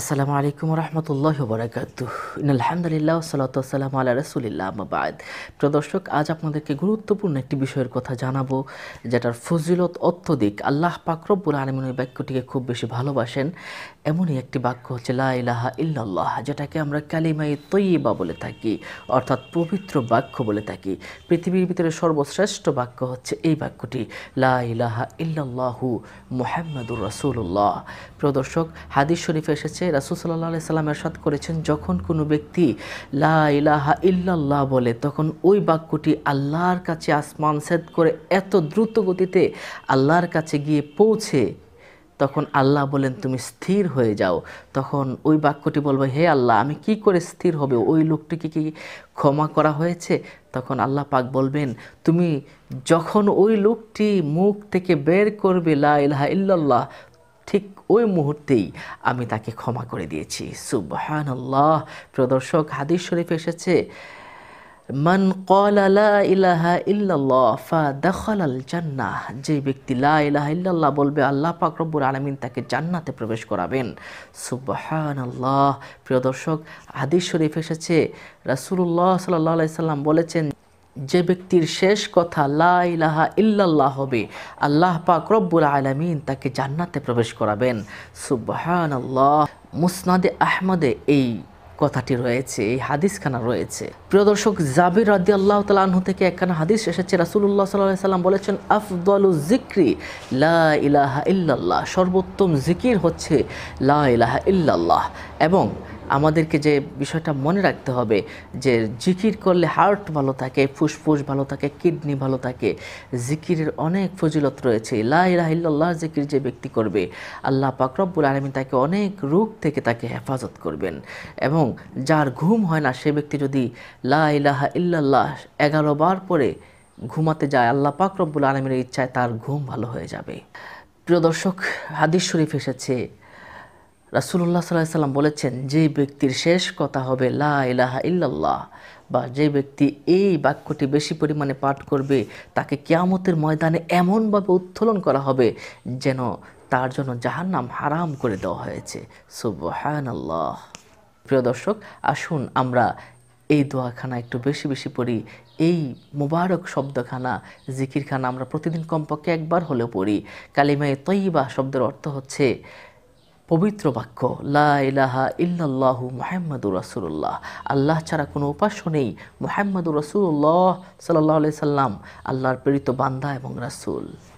আসসালামু আলাইকুম রহমতুল্লাহ বরাকাত আলহামদুলিল্লাহ সাল্লাম আল্লাহ রসুলিল্লাহ আহমাবাদ প্রদর্শক আজ আপনাদেরকে গুরুত্বপূর্ণ একটি বিষয়ের কথা জানাবো যেটার ফজিলত অত্যধিক আল্লাহ পাকরব্বুল ওই বাক্যটিকে খুব বেশি ভালোবাসেন এমনই একটি বাক্য হচ্ছে লাহা ইল্লাহ যেটাকে আমরা কালিমাই তৈবা বলে থাকি অর্থাৎ পবিত্র বাক্য বলে থাকি পৃথিবীর ভিতরে সর্বশ্রেষ্ঠ বাক্য হচ্ছে এই বাক্যটি লাহা ইলাহা ইল্লাল্লাহু মোহাম্মদুর রসুল্লাহ প্রদর্শক হাদিস শরীফ এসেছে রাসুল সাল্লাহ আলি সাল্লাম এরশাদ করেছেন যখন কোনো ব্যক্তি লা ইলাহা ইল্লাল্লাহ বলে তখন ওই বাক্যটি আল্লাহর কাছে আসমান সেদ করে এত দ্রুত গতিতে আল্লাহর কাছে গিয়ে পৌঁছে তখন আল্লাহ বলেন তুমি স্থির হয়ে যাও তখন ওই বাক্যটি বলবো হে আল্লাহ আমি কি করে স্থির হবে ওই লোকটিকে কি ক্ষমা করা হয়েছে তখন আল্লাহ পাক বলবেন তুমি যখন ওই লোকটি মুখ থেকে বের করবে লা ইলাহা ইল্লাল্লাহ ঠিক ওই মুহূর্তেই আমি তাকে ক্ষমা করে দিয়েছি সুবহান আল্লাহ প্রদর্শক হাদিস শরীফ এসেছে মন কলা ফা জান্নাহ যে ব্যক্তি লা ইলাহা ইল্লাল্লাহ বলবে আল্লাহ পাকরবুর আলমিন তাকে জান্নাতে প্রবেশ করাবেন সুবহানাল্লাহ প্রিয় দর্শক আদি শরীফ এসেছে রাসুল্লাহ সাল্লাল্লাহু সাল্লাম বলেছেন যে ব্যক্তির শেষ কথা লাহা ইল্লাল্লাহ হবে আল্লাহ পাক রব্বুল আলমিন তাকে জান্নাতে প্রবেশ করাবেন সুবহান আল্লাহ মুসনাদে আহমদে এই কথাটি রয়েছে এই হাদিসখানা রয়েছে প্রিয় দর্শক জাবির রাদি আল্লাহ তালাহ থেকে একখানা হাদিস এসেছে রাসুল্লাহ সাল্লাহ সাল্লাম বলেছেন আফদল জিক্রি লাহা ইলাহা ইল্লাল্লাহ সর্বোত্তম জিকির হচ্ছে লাহা ইল্লাল্লাহ এবং আমাদেরকে যে বিষয়টা মনে রাখতে হবে যে জিকির করলে হার্ট ভালো থাকে ফুসফুস ভালো থাকে কিডনি ভালো থাকে জিকিরের অনেক ফজিলত রয়েছে লাহিল্লাহ জিকির যে ব্যক্তি করবে আল্লাহ পাকরব্বুল আলমী তাকে অনেক রোগ থেকে তাকে হেফাজত করবেন এবং যার ঘুম হয় না সে ব্যক্তি যদি লা ইলাহা ইল্লাল্লাহ এগারো বার পরে ঘুমাতে যায় আল্লাহ পাকরব্বুল আলমীর ইচ্ছায় তার ঘুম ভালো হয়ে যাবে প্রিয় দর্শক হাদিস শরীফ এসেছে রাসুল্লাহ সাল্লাহ সাল্লাম বলেছেন যে ব্যক্তির শেষ কথা হবে লা ইলাহা ইল্লাল্লাহ বা যে ব্যক্তি এই বাক্যটি বেশি পরিমাণে পাঠ করবে তাকে কেয়ামতের ময়দানে এমনভাবে উত্তোলন করা হবে যেন তার জন্য যাহার নাম হারাম করে দেওয়া হয়েছে সুবহান আল্লাহ প্রিয় দর্শক আসুন আমরা এই দোয়াখানা একটু বেশি বেশি পড়ি এই মুবারক শব্দখানা জিকিরখানা আমরা প্রতিদিন কমপক্ষে একবার হলেও পড়ি কালিমায় তৈবা শব্দের অর্থ হচ্ছে পবিত্র বাক্য লাহা ইহু ইল্লাল্লাহু মোহাম্মদুর রসুল্লাহ আল্লাহ ছাড়া কোনো উপাস্য নেই মোহাম্মদুর রসুল্লাহ সাল্লাহ সাল্লাম আল্লাহর প্রেরিত বান্দা এবং রাসুল